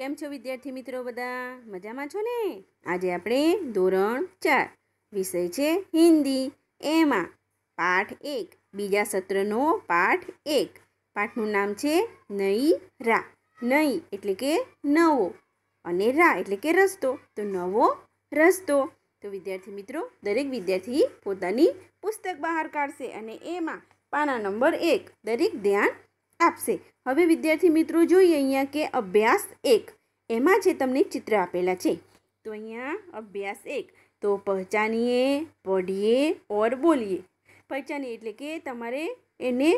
કેમ છો વિદ્યાર્થી મિત્રો બધા મજામાં છો ને આજે આપણે ધોરણ ચાર વિષય છે હિન્દી એમાં પાઠ એક બીજા સત્રનો પાઠ એક પાઠનું નામ છે નઈ રા નઈ એટલે કે નવો અને રા એટલે કે રસ્તો તો નવો રસ્તો તો વિદ્યાર્થી મિત્રો દરેક વિદ્યાર્થી પોતાની પુસ્તક બહાર કાઢશે અને એમાં પાના નંબર એક દરેક ધ્યાન આપશે હવે વિદ્યાર્થી મિત્રો જોઈએ અહીંયા કે અભ્યાસ એક એમાં જે તમને ચિત્ર આપેલા છે તો અહીંયા અભ્યાસ એક તો પહેચાનીએ પઢીએ ઓર બોલીએ પહેચાનીએ એટલે કે તમારે એને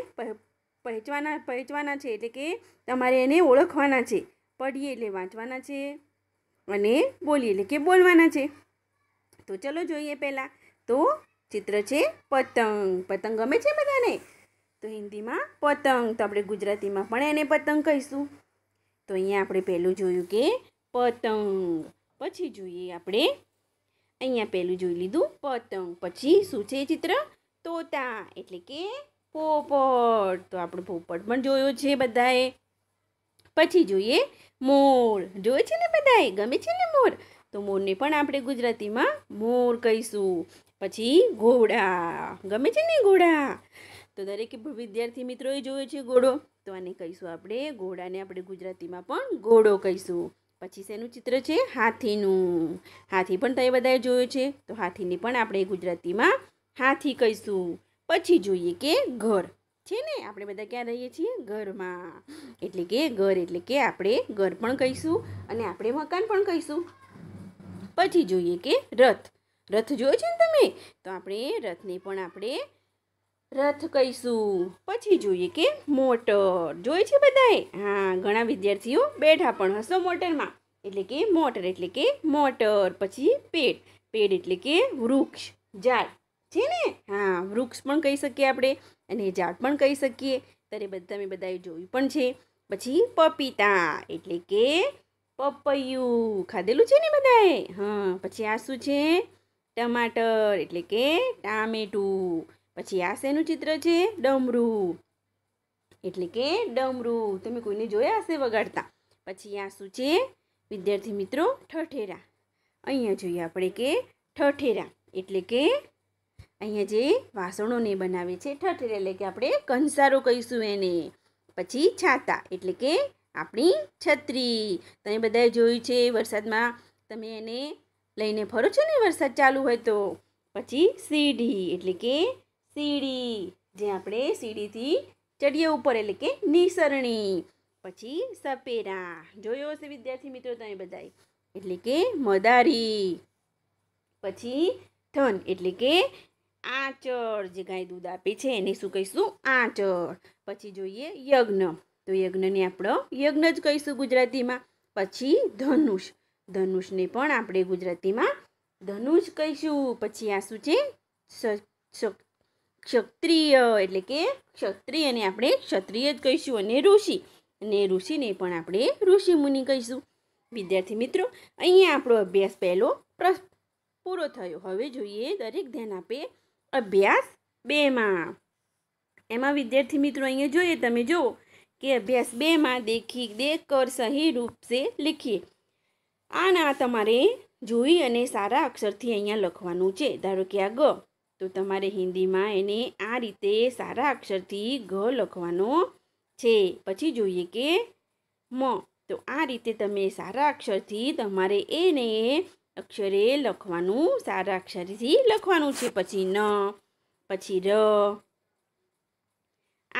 પહેંચવાના પહેંચવાના છે એટલે કે તમારે એને ઓળખવાના છે પઢીએ એટલે વાંચવાના છે અને બોલીએ એટલે કે બોલવાના છે તો ચલો જોઈએ પહેલાં તો ચિત્ર છે પતંગ પતંગ ગમે છે બધાને તો હિન્દીમાં પતંગ તો આપણે ગુજરાતીમાં પણ એને પતંગ કહીશું તો અહીંયા આપણે પહેલું જોયું કે પતંગ પછી જોઈએ આપણે અહીંયા પહેલું જોઈ લીધું પતંગ પછી શું છે ચિત્ર તોતા એટલે કે પોપટ તો આપણે પોપટ પણ જોયો છે બધાએ પછી જોઈએ મોર જોયે છે ને બધાએ ગમે છે ને મોર તો મોરને પણ આપણે ગુજરાતીમાં મોર કહીશું પછી ઘોડા ગમે છે ને ઘોડા તો દરેક વિદ્યાર્થી મિત્રોએ જોયો છે ઘોડો તો આને કહીશું આપણે ઘોડાને આપણે ગુજરાતીમાં પણ ઘોડો કહીશું પછી શેનું ચિત્ર છે હાથીનું હાથી પણ તમે બધાએ જોયો છે તો હાથીને પણ આપણે ગુજરાતીમાં હાથી કહીશું પછી જોઈએ કે ઘર છે ને આપણે બધા ક્યાં રહીએ છીએ ઘરમાં એટલે કે ઘર એટલે કે આપણે ઘર પણ કહીશું અને આપણે મકાન પણ કહીશું પછી જોઈએ કે રથ રથ જોયો છે ને તમે તો આપણે રથને પણ આપણે રથ કહીશું પછી જોઈએ કે મોટર જોઈએ છે બધાએ હા ઘણા વિદ્યાર્થીઓ બેઠા પણ હશો મોટરમાં એટલે કે મોટર એટલે કે મોટર પછી પેડ પેડ એટલે કે વૃક્ષ ઝાડ છે ને હા વૃક્ષ પણ કહી શકીએ આપણે અને ઝાડ પણ કહી શકીએ ત્યારે બધા મેં બધાએ જોયું પણ છે પછી પપીતા એટલે કે પપૈયું ખાધેલું છે ને બધાએ હા પછી આ શું છે ટમાટર એટલે કે ટામેટું પછી આ શેનું ચિત્ર છે ડમરું એટલે કે ડમરૂ તમે કોઈને જોયા હશે વગાડતા પછી આ શું છે વિદ્યાર્થી મિત્રો ઠઠેરા અહીંયા જોઈએ આપણે કે ઠઠેરા એટલે કે અહીંયા જે વાસણોને બનાવે છે ઠઠેરા એટલે કે આપણે કંસારો કહીશું એને પછી છાતા એટલે કે આપણી છત્રી તમે બધાએ જોયું છે વરસાદમાં તમે એને લઈને ફરો છો ને વરસાદ ચાલુ હોય તો પછી સીડી એટલે કે સીડી જે આપણે સીડીથી ચડીએ ઉપર એટલે કે નિસરણી પછી સપેરા જોયો હશે વિદ્યાર્થી મિત્રો તમે બધાએ એટલે કે મદારી પછી ધન એટલે કે આચર જે ગાય દૂધ આપે છે એને શું કહીશું આચર પછી જોઈએ યજ્ઞ તો યજ્ઞને આપણો યજ્ઞ જ કહીશું ગુજરાતીમાં પછી ધનુષ ધનુષને પણ આપણે ગુજરાતીમાં ધનુષ કહીશું પછી આ શું છે ક્ષત્રિય એટલે કે ક્ષત્રિયને આપણે ક્ષત્રિય જ કહીશું અને ઋષિ અને ઋષિને પણ આપણે ઋષિમુનિ કહીશું વિદ્યાર્થી મિત્રો અહીંયા આપણો અભ્યાસ પહેલો પૂરો થયો હવે જોઈએ દરેક ધ્યાન આપે અભ્યાસ બેમાં એમાં વિદ્યાર્થી મિત્રો અહીંયા જોઈએ તમે જુઓ કે અભ્યાસ બેમાં દેખી દેખ કર સહી રૂપસે લખીએ આના તમારે જોઈ અને સારા અક્ષરથી અહીંયા લખવાનું છે ધારો કે આ ગ તો તમારે હિન્દીમાં એને આ રીતે સારા અક્ષરથી ઘ લખવાનો છે પછી જોઈએ કે મ તો આ રીતે તમે સારા અક્ષરથી તમારે એને અક્ષરે લખવાનું સારા અક્ષરથી લખવાનું છે પછી ન પછી ર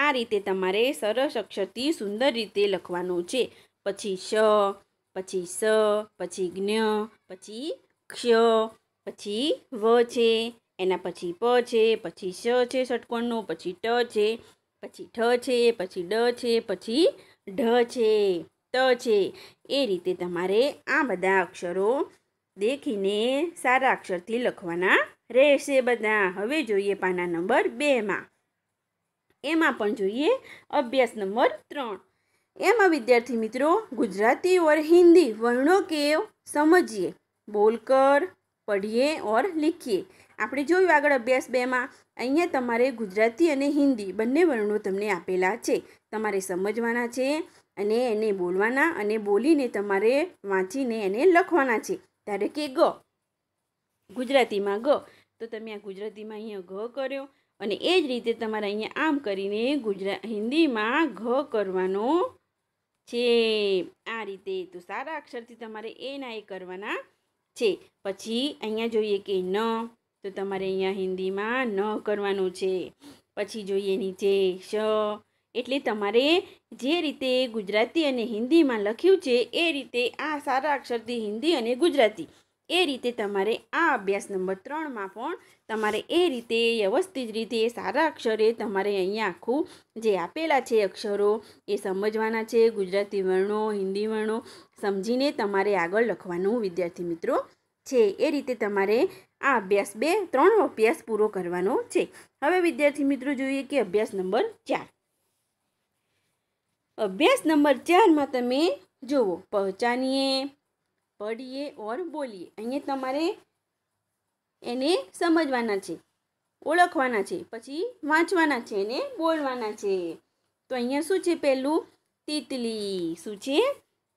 આ રીતે તમારે સરસ અક્ષરથી સુંદર રીતે લખવાનું છે પછી શ પછી સ પછી જ્ઞ પછી ક્ષ પછી વ છે એના પછી પ છે પછી શ છે ષટકોણનો પછી ટ છે પછી ઠ છે પછી ડ છે પછી ઢ છે ત છે એ રીતે તમારે આ બધા અક્ષરો દેખીને સારા અક્ષરથી લખવાના રહેશે બધા હવે જોઈએ પાના નંબર બેમાં એમાં પણ જોઈએ અભ્યાસ નંબર ત્રણ એમાં વિદ્યાર્થી મિત્રો ગુજરાતી ઓર હિન્દી વર્ણો કેવ સમજીએ બોલકર પઢીએ ઓર લીખીએ આપણે જોયું આગળ અભ્યાસ બેમાં અહીંયા તમારે ગુજરાતી અને હિન્દી બંને વર્ણો તમને આપેલા છે તમારે સમજવાના છે અને એને બોલવાના અને બોલીને તમારે વાંચીને એને લખવાના છે ત્યારે કે ગ ગુજરાતીમાં ગ તો તમે આ ગુજરાતીમાં અહીંયા ઘ કર્યો અને એ જ રીતે તમારે અહીંયા આમ કરીને ગુજરા હિન્દીમાં ઘ કરવાનો છે આ રીતે તો સારા અક્ષરથી તમારે એના એ કરવાના છે પછી અહીંયા જોઈએ કે ન તો તમારે અહીંયા હિન્દીમાં ન કરવાનું છે પછી જોઈએ નીચે શ એટલે તમારે જે રીતે ગુજરાતી અને હિન્દીમાં લખ્યું છે એ રીતે આ સારા અક્ષરથી હિન્દી અને ગુજરાતી એ રીતે તમારે આ અભ્યાસ નંબર ત્રણમાં પણ તમારે એ રીતે વ્યવસ્થિત રીતે સારા અક્ષરે તમારે અહીંયા આખું જે આપેલા છે અક્ષરો એ સમજવાના છે ગુજરાતી વર્ણો હિન્દી વર્ણો સમજીને તમારે આગળ લખવાનું વિદ્યાર્થી મિત્રો છે એ રીતે તમારે આ અભ્યાસ બે ત્રણ અભ્યાસ પૂરો કરવાનો છે હવે વિદ્યાર્થી મિત્રો જોઈએ કે અભ્યાસ નંબર ચાર અભ્યાસ નંબર ચારમાં તમે જુઓ પહોંચાનીએ પડીએ ઓર બોલીએ અહીંયા તમારે એને સમજવાના છે ઓળખવાના છે પછી વાંચવાના છે અને બોલવાના છે તો અહીંયા શું છે પહેલું તીતલી શું છે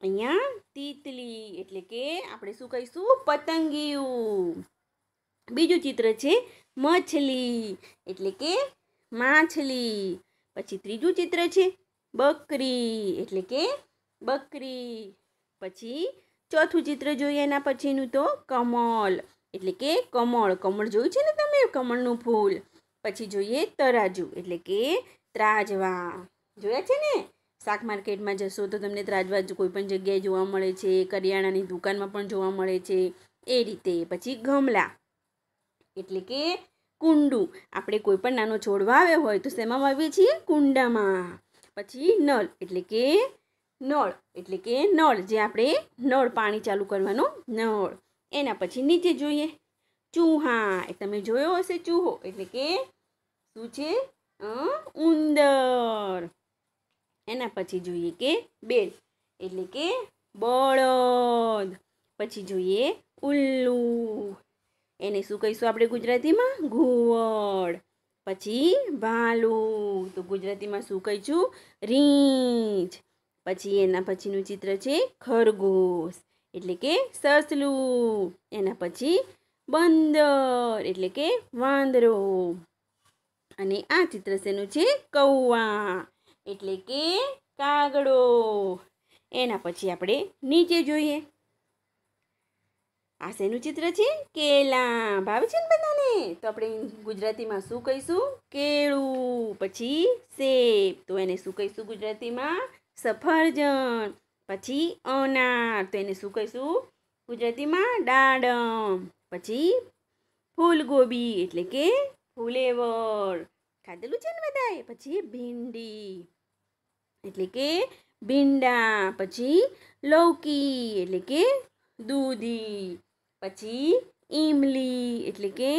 અહીંયા તીતલી એટલે કે આપણે શું કહીશું પતંગિયું બીજું ચિત્ર છે મછલી એટલે કે માછલી પછી ત્રીજું ચિત્ર છે બકરી એટલે કે બકરી પછી ચોથું ચિત્ર જોઈએ એના પછીનું તો કમળ એટલે કે કમળ કમળ જોયું છે ને તમે કમળનું ફૂલ પછી જોઈએ તરાજુ એટલે કે ત્રાજવા જોયા છે ને શાક માર્કેટમાં જશો તો તમને ત્રાજવા કોઈ પણ જગ્યાએ જોવા મળે છે કરિયાણાની દુકાનમાં પણ જોવા મળે છે એ રીતે પછી ગમલા એટલે કે કુંડું આપણે કોઈ પણ નાનો છોડ વાવ્યો હોય તો શેમાં વાવીએ છીએ કુંડામાં પછી નલ એટલે કે નળ એટલે કે નળ જે આપણે નળ પાણી ચાલુ કરવાનું નળ એના પછી નીચે જોઈએ ચૂહા એ તમે જોયો હશે ચૂહો એટલે કે શું છે ઉંદર એના પછી જોઈએ કે બેલ એટલે કે બળદ પછી જોઈએ ઉલ્લુ એને શું કહીશું આપણે ગુજરાતીમાં ઘુવડ પછી ભાલુ તો ગુજરાતીમાં શું કહીશું રીંછ પછી એના પછીનું ચિત્ર છે ખરગોશ એટલે કે સસલું એના પછી બંદર એટલે કે વાંદરો અને આ ચિત્ર શેનું છે કૌવા એટલે કે કાગડો એના પછી આપણે નીચે જોઈએ આ શેનું ચિત્ર છે કેલા ભાવે છે ને બધાને તો આપણે ગુજરાતીમાં શું કહીશું કેળું પછી સેબ તો એને શું કહીશું ગુજરાતીમાં સફરજન પછી અનાર તો એને શું કહીશું ગુજરાતીમાં દાડમ પછી ફૂલગોબી એટલે કે ફુલેવર ખાધેલું છે ને બધાએ પછી ભીંડી એટલે કે ભીંડા પછી લૌકી એટલે કે દૂધી પછી ઈમલી એટલે કે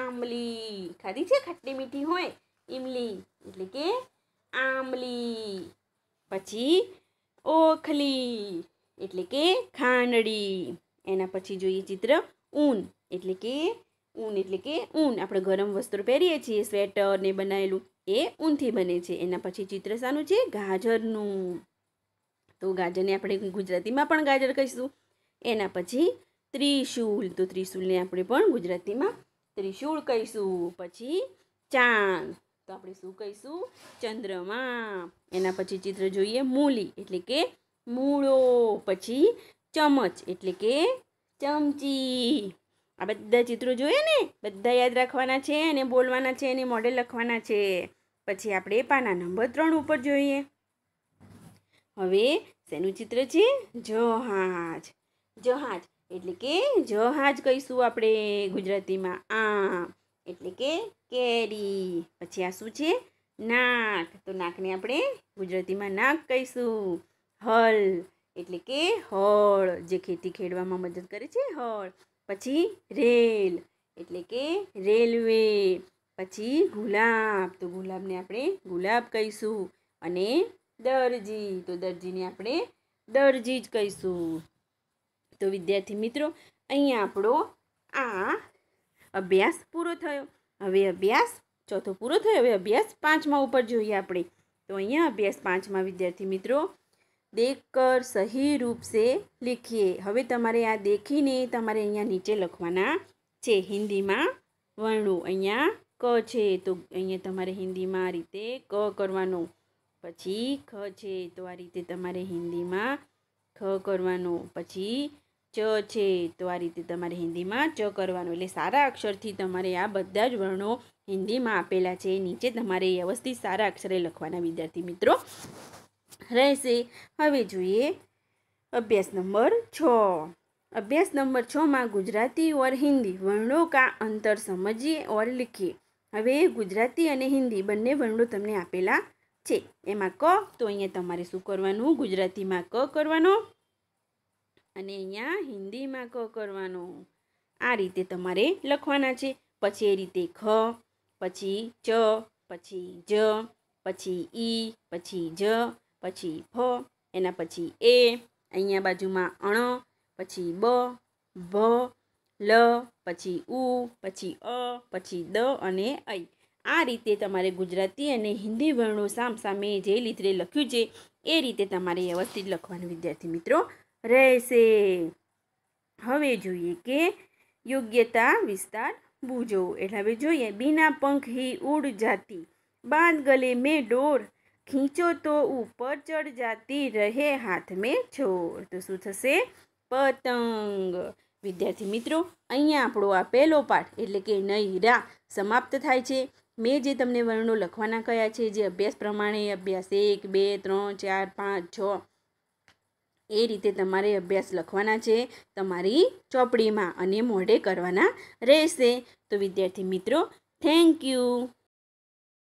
આમલી ખાધી છે ખટ્ટી મીઠી હોય ઈમલી એટલે કે આમલી પછી ઓખલી એટલે કે ખાંડડી એના પછી જોઈએ ચિત્ર ઊન એટલે કે ઊન એટલે કે ઊન આપણે ગરમ વસ્ત્રો પહેરીએ છીએ સ્વેટર ને બનાવેલું એ ઊનથી બને છે એના પછી ચિત્ર શાનું છે ગાજરનું તો ગાજરને આપણે ગુજરાતીમાં પણ ગાજર કહીશું એના પછી ત્રિશુલ તો ત્રિશુલને આપણે પણ ગુજરાતીમાં ત્રિશુલ કહીશું પછી ચાંદ તો આપણે શું કહીશું ચંદ્રમા એના પછી ચિત્ર જોઈએ મૂલી એટલે કે મૂળો પછી ચમચ એટલે કે ચમચી આ બધા ચિત્રો જોઈએ ને બધા યાદ રાખવાના છે અને બોલવાના છે અને મોડેલ લખવાના છે પછી આપણે પાના નંબર ત્રણ ઉપર જોઈએ હવે શેનું ચિત્ર છે જહાજ જહાજ એટલે કે જહાજ કહીશું આપણે ગુજરાતીમાં આ એટલે કે કેરી પછી આ શું છે નાક તો નાકને આપણે ગુજરાતીમાં નાક કહીશું હળ એટલે કે હળ જે ખેતી ખેડવામાં મદદ કરે છે હળ પછી રેલ એટલે કે રેલવે પછી ગુલાબ તો ગુલાબને આપણે ગુલાબ કહીશું અને દરજી તો દરજીને આપણે દરજી જ કહીશું તો વિદ્યાર્થી મિત્રો અહીંયા આપણો આ અભ્યાસ પૂરો થયો હવે અભ્યાસ ચોથો પૂરો થયો હવે અભ્યાસ પાંચમા ઉપર જોઈએ આપણે તો અહીંયા અભ્યાસ પાંચમા વિદ્યાર્થી મિત્રો દેખ કર સહી રૂપસે સે લીખીએ હવે તમારે આ દેખીને તમારે અહીંયા નીચે લખવાના છે હિન્દીમાં વર્ણો અહીંયા ક છે તો અહીંયા તમારે હિન્દીમાં આ રીતે ક કરવાનો પછી ખ છે તો આ રીતે તમારે હિન્દીમાં ખ કરવાનો પછી ચ છે તો આ રીતે તમારે હિન્દીમાં ચ કરવાનું એટલે સારા અક્ષરથી તમારે આ બધા જ વર્ણો હિન્દીમાં આપેલા છે નીચે તમારે વ્યવસ્થિત સારા અક્ષરે લખવાના વિદ્યાર્થી મિત્રો રહેશે હવે જોઈએ અભ્યાસ નંબર છ અભ્યાસ નંબર છમાં ગુજરાતી ઓર હિન્દી વર્ણો કા અંતર સમજીએ ઓર લખીએ હવે ગુજરાતી અને હિન્દી બંને વર્ણો તમને આપેલા છે એમાં ક તો અહીંયા તમારે શું કરવાનું ગુજરાતીમાં ક કરવાનો અને અહીંયા હિન્દીમાં ક કરવાનું આ રીતે તમારે લખવાના છે પછી એ રીતે ખ પછી ચ પછી જ પછી ઈ પછી જ પછી ફ એના પછી એ અહીંયા બાજુમાં અણ પછી બ ભ લ પછી ઉ પછી અ પછી દ અને ઐ આ રીતે તમારે ગુજરાતી અને હિન્દી વર્ણો સામસામે જે રીતે લખ્યું છે એ રીતે તમારે વ્યવસ્થિત લખવાનું વિદ્યાર્થી મિત્રો રહેશે હવે જોઈએ કે યોગ્યતા વિસ્તાર બૂજો એટલે હવે જોઈએ બિના પંખ હી ઉડ જાતી બાંધ ગલે મેં ડોર ખીંચો તો ઉપર ચડ જાતી રહે હાથ મેં છોર તો શું થશે પતંગ વિદ્યાર્થી મિત્રો અહીંયા આપણો આ પહેલો પાઠ એટલે કે નૈરા સમાપ્ત થાય છે મેં જે તમને વર્ણો લખવાના કયા છે જે અભ્યાસ પ્રમાણે અભ્યાસ એક બે ત્રણ ચાર પાંચ છ એ રીતે તમારે અભ્યાસ લખવાના છે તમારી ચોપડીમાં અને મોઢે કરવાના રહેશે તો વિદ્યાર્થી મિત્રો થેન્ક યુ